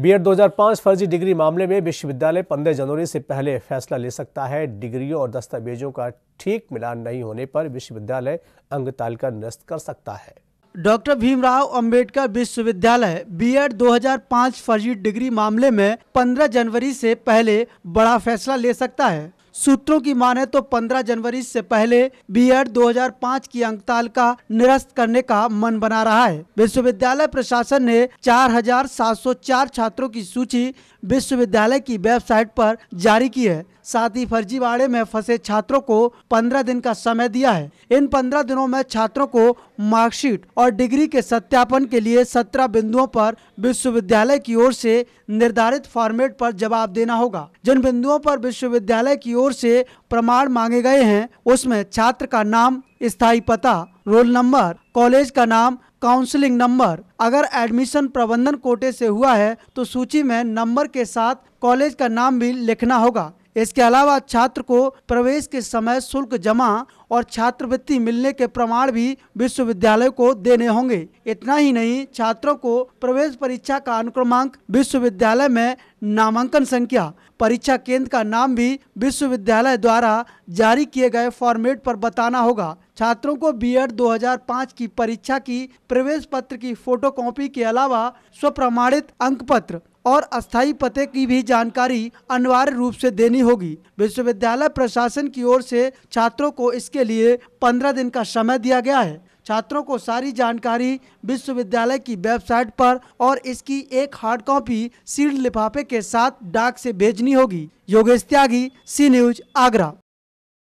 BEd 2005 फर्जी degree मामले में विश्वविद्यालय 15 जनवरी से पहले फैसला ले सकता है डिग्रियों और दस्तावेजों का ठीक मिलान नहीं होने पर विश्वविद्यालय अंग तालिका निरस्त कर सकता है डॉक्टर भीमराव अंबेडकर विश्वविद्यालय बीएड 2005 फर्जी डिग्री मामले में 15 जनवरी से पहले बड़ा फैसला ले सकता है सूत्रों की माने तो 15 जनवरी से पहले बीएड 2005 की अंकताल का निरस्त करने का मन बना रहा है विश्वविद्यालय प्रशासन ने 4,704 छात्रों की सूची विश्वविद्यालय की वेबसाइट पर जारी की है साथ ही फर्जीवाड़े में फंसे छात्रों को 15 दिन का समय दिया है इन 15 दिनों में छात्रों को मार्कशीट और डिग्री के सत्यापन के लिए सत्रह बिंदुओं पर विश्वविद्यालय की ओर से निर्धारित फॉर्मेट पर जवाब देना होगा जिन बिंदुओं पर विश्वविद्यालय की ओर से प्रमाण मांगे गए हैं उसमें छात्र का नाम स्थायी पता रोल नंबर कॉलेज का नाम काउंसलिंग नंबर अगर एडमिशन प्रबंधन कोटे से हुआ है तो सूची में नंबर के साथ कॉलेज का नाम भी लिखना होगा इसके अलावा छात्र को प्रवेश के समय शुल्क जमा और छात्रवृत्ति मिलने के प्रमाण भी विश्वविद्यालय को देने होंगे इतना ही नहीं छात्रों को प्रवेश परीक्षा का अनुक्रमांक विश्वविद्यालय में नामांकन संख्या परीक्षा केंद्र का नाम भी विश्वविद्यालय द्वारा जारी किए गए फॉर्मेट पर बताना होगा छात्रों को बी एड की परीक्षा की प्रवेश पत्र की फोटोकॉपी के अलावा स्वप्रमाणित अंक पत्र और अस्थायी पते की भी जानकारी अनिवार्य रूप से देनी होगी विश्वविद्यालय प्रशासन की ओर से छात्रों को इसके लिए पंद्रह दिन का समय दिया गया है छात्रों को सारी जानकारी विश्वविद्यालय की वेबसाइट पर और इसकी एक हार्ड कॉपी सील लिफाफे के साथ डाक से भेजनी होगी योगेश त्यागी सी न्यूज आगरा